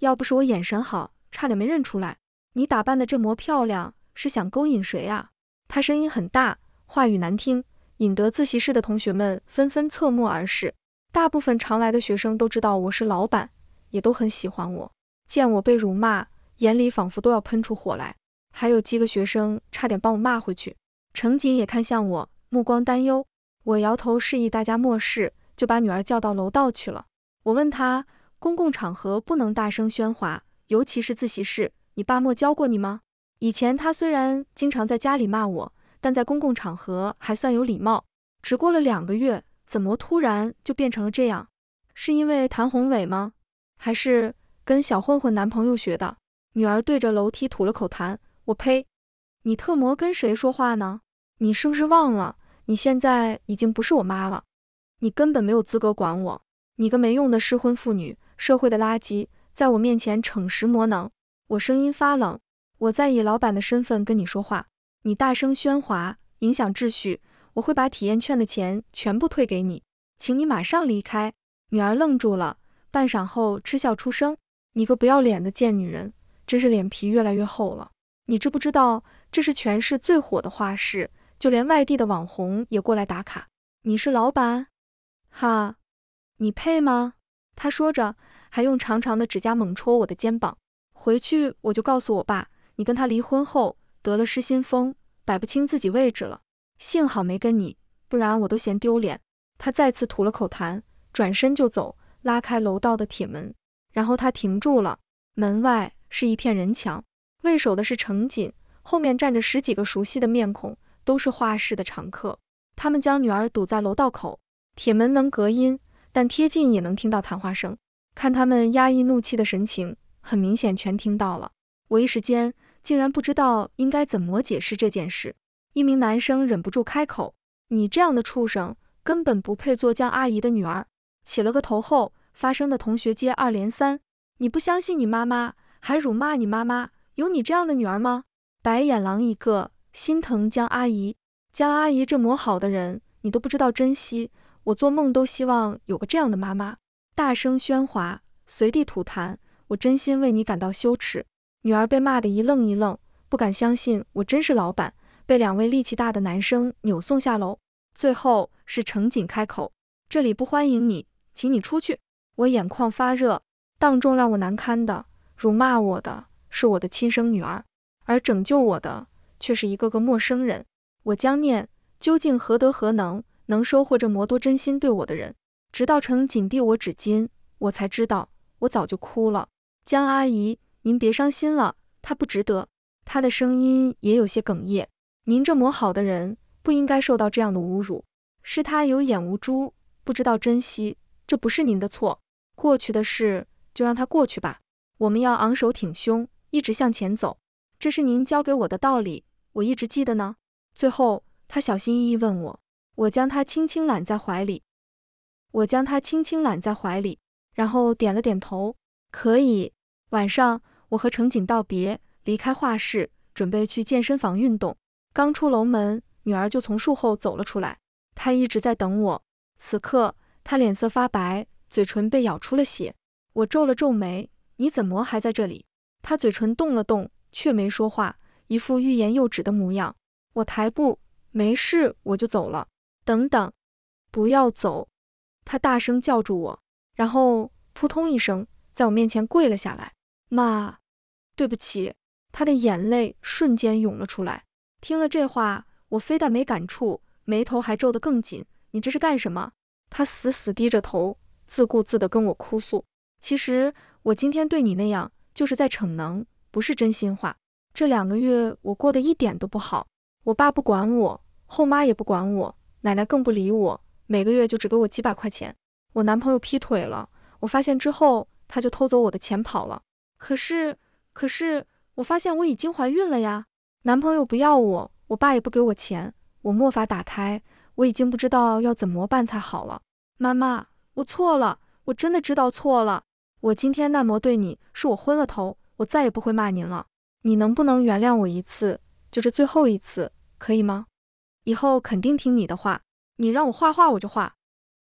要不是我眼神好，差点没认出来。你打扮的这么漂亮，是想勾引谁啊？他声音很大，话语难听，引得自习室的同学们纷纷侧目而视。大部分常来的学生都知道我是老板，也都很喜欢我。见我被辱骂，眼里仿佛都要喷出火来。还有几个学生差点帮我骂回去。程锦也看向我，目光担忧。我摇头示意大家莫事，就把女儿叫到楼道去了。我问她。公共场合不能大声喧哗，尤其是自习室。你爸没教过你吗？以前他虽然经常在家里骂我，但在公共场合还算有礼貌。只过了两个月，怎么突然就变成了这样？是因为谭宏伟吗？还是跟小混混男朋友学的？女儿对着楼梯吐了口痰，我呸！你特么跟谁说话呢？你是不是忘了，你现在已经不是我妈了？你根本没有资格管我，你个没用的失婚妇女！社会的垃圾，在我面前逞食磨囊，我声音发冷，我在以老板的身份跟你说话，你大声喧哗，影响秩序，我会把体验券的钱全部退给你，请你马上离开。女儿愣住了，半晌后嗤笑出声，你个不要脸的贱女人，真是脸皮越来越厚了，你知不知道这是全市最火的画室，就连外地的网红也过来打卡，你是老板，哈，你配吗？他说着，还用长长的指甲猛戳我的肩膀。回去我就告诉我爸，你跟他离婚后得了失心疯，摆不清自己位置了。幸好没跟你，不然我都嫌丢脸。他再次吐了口痰，转身就走，拉开楼道的铁门。然后他停住了，门外是一片人墙，为首的是程锦，后面站着十几个熟悉的面孔，都是画室的常客。他们将女儿堵在楼道口，铁门能隔音。但贴近也能听到谈话声，看他们压抑怒气的神情，很明显全听到了。我一时间竟然不知道应该怎么解释这件事。一名男生忍不住开口：“你这样的畜生，根本不配做江阿姨的女儿。”起了个头后，发声的同学接二连三：“你不相信你妈妈，还辱骂你妈妈，有你这样的女儿吗？白眼狼一个，心疼江阿姨。江阿姨这么好的人，你都不知道珍惜。”我做梦都希望有个这样的妈妈，大声喧哗，随地吐痰，我真心为你感到羞耻。女儿被骂得一愣一愣，不敢相信我真是老板，被两位力气大的男生扭送下楼。最后是乘警开口，这里不欢迎你，请你出去。我眼眶发热，当众让我难堪的，辱骂我的是我的亲生女儿，而拯救我的却是一个个陌生人。我将念，究竟何德何能？能收获这么多真心对我的人，直到程紧递我纸巾，我才知道我早就哭了。江阿姨，您别伤心了，他不值得。他的声音也有些哽咽，您这么好的人，不应该受到这样的侮辱。是他有眼无珠，不知道珍惜，这不是您的错。过去的事就让它过去吧，我们要昂首挺胸，一直向前走。这是您教给我的道理，我一直记得呢。最后，他小心翼翼问我。我将她轻轻揽在怀里，我将她轻轻揽在怀里，然后点了点头，可以。晚上，我和程锦道别，离开画室，准备去健身房运动。刚出楼门，女儿就从树后走了出来，她一直在等我。此刻，她脸色发白，嘴唇被咬出了血。我皱了皱眉，你怎么还在这里？她嘴唇动了动，却没说话，一副欲言又止的模样。我抬步，没事，我就走了。等等，不要走！他大声叫住我，然后扑通一声，在我面前跪了下来，妈，对不起。他的眼泪瞬间涌了出来。听了这话，我非但没感触，眉头还皱得更紧。你这是干什么？他死死低着头，自顾自的跟我哭诉。其实我今天对你那样，就是在逞能，不是真心话。这两个月我过得一点都不好，我爸不管我，后妈也不管我。奶奶更不理我，每个月就只给我几百块钱。我男朋友劈腿了，我发现之后，他就偷走我的钱跑了。可是，可是，我发现我已经怀孕了呀！男朋友不要我，我爸也不给我钱，我没法打胎，我已经不知道要怎么办才好了。妈妈，我错了，我真的知道错了，我今天那么对你，是我昏了头，我再也不会骂您了。你能不能原谅我一次，就这最后一次，可以吗？以后肯定听你的话，你让我画画我就画，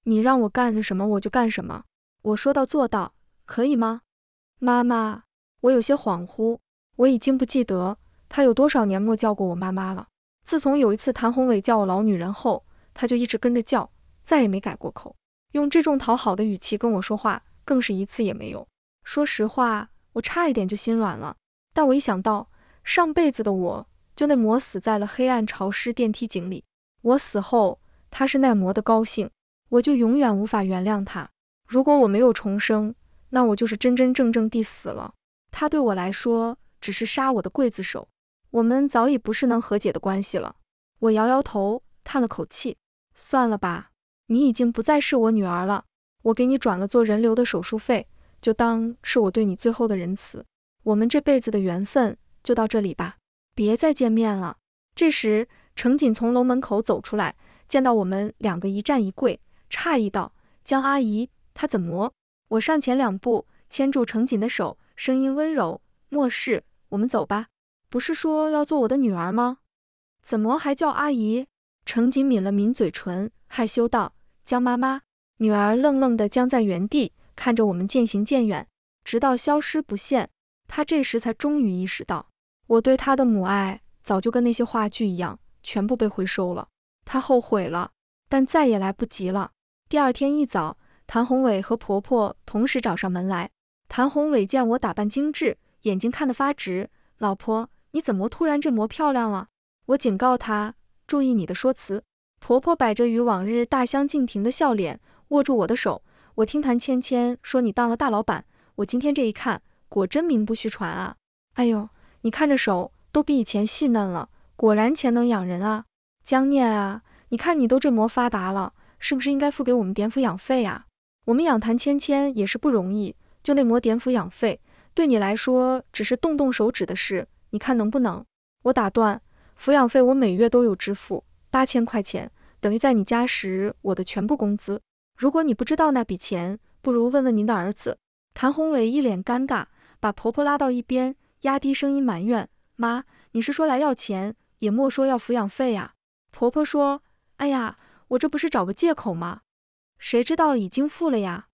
你让我干什么我就干什么，我说到做到，可以吗？妈妈，我有些恍惚，我已经不记得他有多少年末叫过我妈妈了。自从有一次谭宏伟叫我老女人后，他就一直跟着叫，再也没改过口，用这种讨好的语气跟我说话，更是一次也没有。说实话，我差一点就心软了，但我一想到上辈子的我。就那魔死在了黑暗潮湿电梯井里，我死后，他是那魔的高兴，我就永远无法原谅他。如果我没有重生，那我就是真真正正地死了。他对我来说，只是杀我的刽子手。我们早已不是能和解的关系了。我摇摇头，叹了口气，算了吧，你已经不再是我女儿了。我给你转了做人流的手术费，就当是我对你最后的仁慈。我们这辈子的缘分就到这里吧。别再见面了。这时，程锦从楼门口走出来，见到我们两个一站一跪，诧异道：“江阿姨，她怎么？”我上前两步，牵住程锦的手，声音温柔：“莫氏，我们走吧。不是说要做我的女儿吗？怎么还叫阿姨？”程锦抿了抿嘴唇，害羞道：“江妈妈。”女儿愣愣地僵在原地，看着我们渐行渐远，直到消失不见。她这时才终于意识到。我对她的母爱早就跟那些话剧一样，全部被回收了。她后悔了，但再也来不及了。第二天一早，谭宏伟和婆婆同时找上门来。谭宏伟见我打扮精致，眼睛看得发直。老婆，你怎么突然这模漂亮了？我警告他，注意你的说辞。婆婆摆着与往日大相径庭的笑脸，握住我的手。我听谭芊芊说你当了大老板，我今天这一看，果真名不虚传啊。哎呦。你看着手都比以前细嫩了，果然钱能养人啊，江念啊，你看你都这模发达了，是不是应该付给我们点抚养费啊？我们养谭芊芊也是不容易，就那模点抚养费，对你来说只是动动手指的事，你看能不能？我打断，抚养费我每月都有支付，八千块钱，等于在你家时我的全部工资。如果你不知道那笔钱，不如问问您的儿子。谭宏伟一脸尴尬，把婆婆拉到一边。压低声音埋怨妈，你是说来要钱，也莫说要抚养费呀。婆婆说，哎呀，我这不是找个借口吗？谁知道已经付了呀。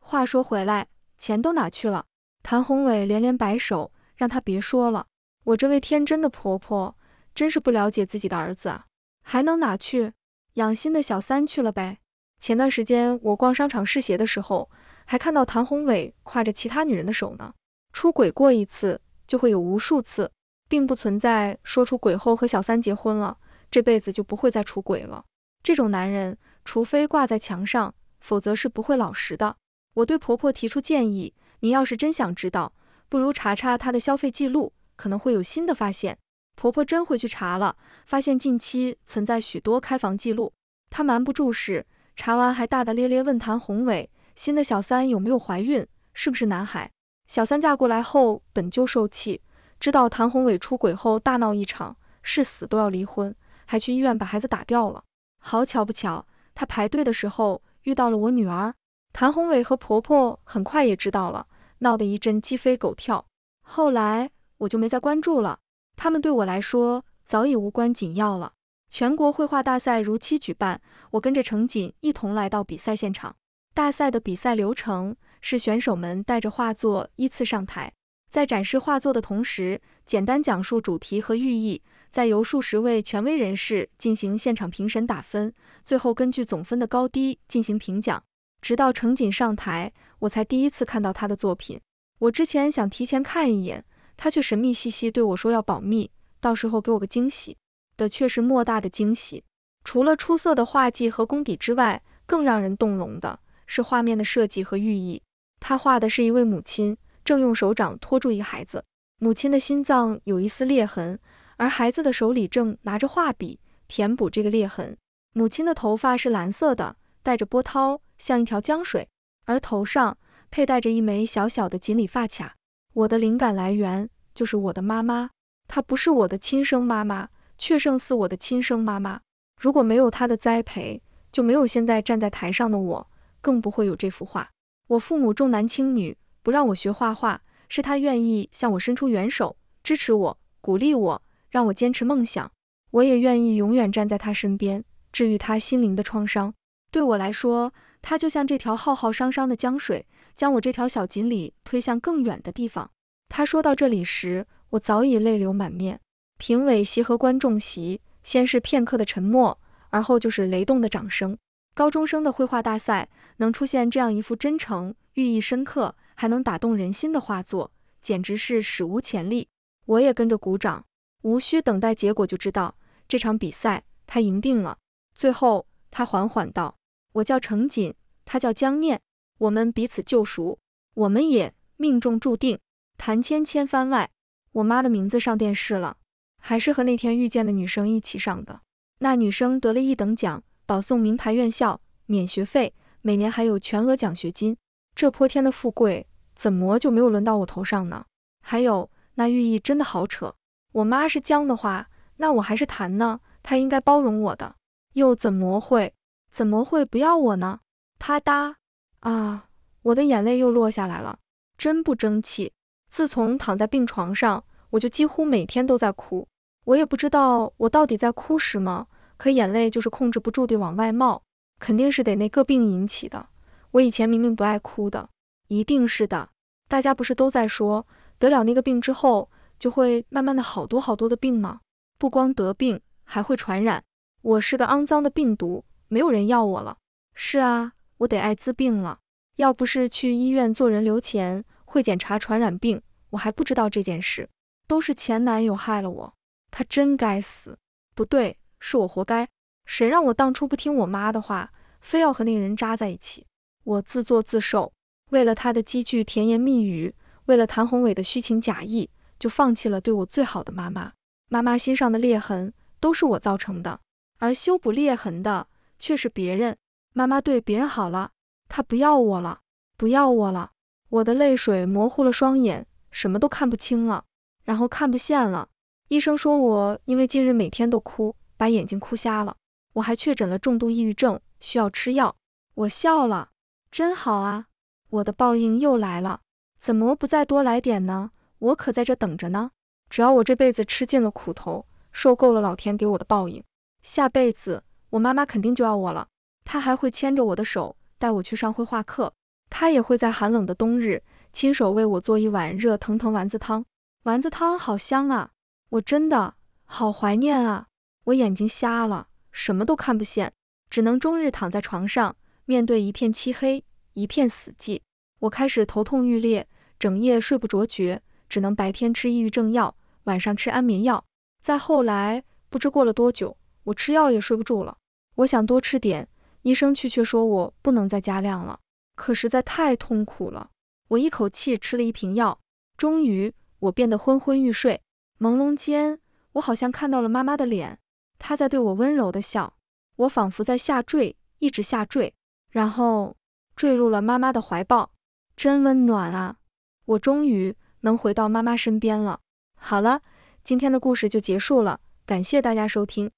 话说回来，钱都哪去了？谭宏伟连连摆手，让他别说了。我这位天真的婆婆，真是不了解自己的儿子，啊！还能哪去？养心的小三去了呗。前段时间我逛商场试鞋的时候，还看到谭宏伟挎着其他女人的手呢，出轨过一次。就会有无数次，并不存在说出轨后和小三结婚了，这辈子就不会再出轨了。这种男人，除非挂在墙上，否则是不会老实的。我对婆婆提出建议，你要是真想知道，不如查查他的消费记录，可能会有新的发现。婆婆真回去查了，发现近期存在许多开房记录，她瞒不住事，查完还大大咧咧问谭宏伟，新的小三有没有怀孕，是不是男孩。小三嫁过来后，本就受气，知道谭宏伟出轨后，大闹一场，誓死都要离婚，还去医院把孩子打掉了。好巧不巧，她排队的时候遇到了我女儿。谭宏伟和婆婆很快也知道了，闹得一阵鸡飞狗跳。后来我就没再关注了，他们对我来说早已无关紧要了。全国绘画大赛如期举办，我跟着程锦一同来到比赛现场。大赛的比赛流程。是选手们带着画作依次上台，在展示画作的同时，简单讲述主题和寓意，再由数十位权威人士进行现场评审打分，最后根据总分的高低进行评奖。直到程锦上台，我才第一次看到他的作品。我之前想提前看一眼，他却神秘兮兮对我说要保密，到时候给我个惊喜。的却是莫大的惊喜。除了出色的画技和功底之外，更让人动容的是画面的设计和寓意。他画的是一位母亲，正用手掌托住一孩子，母亲的心脏有一丝裂痕，而孩子的手里正拿着画笔填补这个裂痕。母亲的头发是蓝色的，带着波涛，像一条江水，而头上佩戴着一枚小小的锦鲤发卡。我的灵感来源就是我的妈妈，她不是我的亲生妈妈，却胜似我的亲生妈妈。如果没有她的栽培，就没有现在站在台上的我，更不会有这幅画。我父母重男轻女，不让我学画画，是他愿意向我伸出援手，支持我，鼓励我，让我坚持梦想。我也愿意永远站在他身边，治愈他心灵的创伤。对我来说，他就像这条浩浩汤汤的江水，将我这条小锦鲤推向更远的地方。他说到这里时，我早已泪流满面。评委席和观众席先是片刻的沉默，而后就是雷动的掌声。高中生的绘画大赛能出现这样一幅真诚、寓意深刻，还能打动人心的画作，简直是史无前例。我也跟着鼓掌，无需等待结果就知道这场比赛他赢定了。最后，他缓缓道：“我叫程锦，他叫江念，我们彼此救赎，我们也命中注定。”谭千千番外，我妈的名字上电视了，还是和那天遇见的女生一起上的。那女生得了一等奖。保送名牌院校，免学费，每年还有全额奖学金，这泼天的富贵，怎么就没有轮到我头上呢？还有那寓意真的好扯，我妈是姜的话，那我还是弹呢，她应该包容我的，又怎么会，怎么会不要我呢？啪嗒，啊，我的眼泪又落下来了，真不争气。自从躺在病床上，我就几乎每天都在哭，我也不知道我到底在哭什么。可眼泪就是控制不住地往外冒，肯定是得那个病引起的。我以前明明不爱哭的，一定是的。大家不是都在说得了那个病之后，就会慢慢的好多好多的病吗？不光得病，还会传染。我是个肮脏的病毒，没有人要我了。是啊，我得艾滋病了。要不是去医院做人流前会检查传染病，我还不知道这件事。都是前男友害了我，他真该死。不对。是我活该，谁让我当初不听我妈的话，非要和那个人渣在一起，我自作自受。为了他的几句甜言蜜语，为了谭宏伟的虚情假意，就放弃了对我最好的妈妈。妈妈心上的裂痕都是我造成的，而修补裂痕的却是别人。妈妈对别人好了，她不要我了，不要我了。我的泪水模糊了双眼，什么都看不清了，然后看不见了。医生说我因为近日每天都哭。把眼睛哭瞎了，我还确诊了重度抑郁症，需要吃药。我笑了，真好啊，我的报应又来了，怎么不再多来点呢？我可在这等着呢。只要我这辈子吃尽了苦头，受够了老天给我的报应，下辈子我妈妈肯定就要我了，她还会牵着我的手带我去上绘画课，她也会在寒冷的冬日亲手为我做一碗热腾腾丸子汤，丸子汤好香啊，我真的好怀念啊。我眼睛瞎了，什么都看不见，只能终日躺在床上，面对一片漆黑，一片死寂。我开始头痛欲裂，整夜睡不着觉，只能白天吃抑郁症药，晚上吃安眠药。再后来，不知过了多久，我吃药也睡不住了。我想多吃点，医生去却说我不能再加量了，可实在太痛苦了，我一口气吃了一瓶药，终于我变得昏昏欲睡，朦胧间，我好像看到了妈妈的脸。他在对我温柔的笑，我仿佛在下坠，一直下坠，然后坠入了妈妈的怀抱，真温暖啊！我终于能回到妈妈身边了。好了，今天的故事就结束了，感谢大家收听。